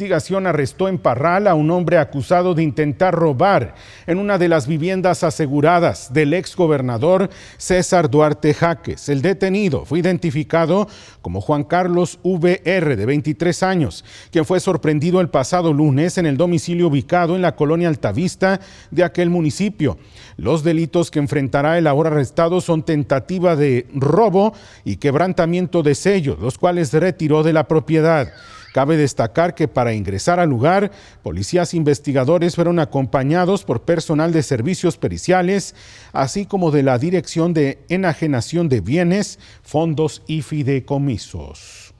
investigación arrestó en Parral a un hombre acusado de intentar robar en una de las viviendas aseguradas del exgobernador César Duarte Jaques. El detenido fue identificado como Juan Carlos VR, de 23 años, quien fue sorprendido el pasado lunes en el domicilio ubicado en la colonia Altavista de aquel municipio. Los delitos que enfrentará el ahora arrestado son tentativa de robo y quebrantamiento de sello, los cuales retiró de la propiedad. Cabe destacar que para ingresar al lugar, policías investigadores fueron acompañados por personal de servicios periciales, así como de la Dirección de Enajenación de Bienes, Fondos y Fideicomisos.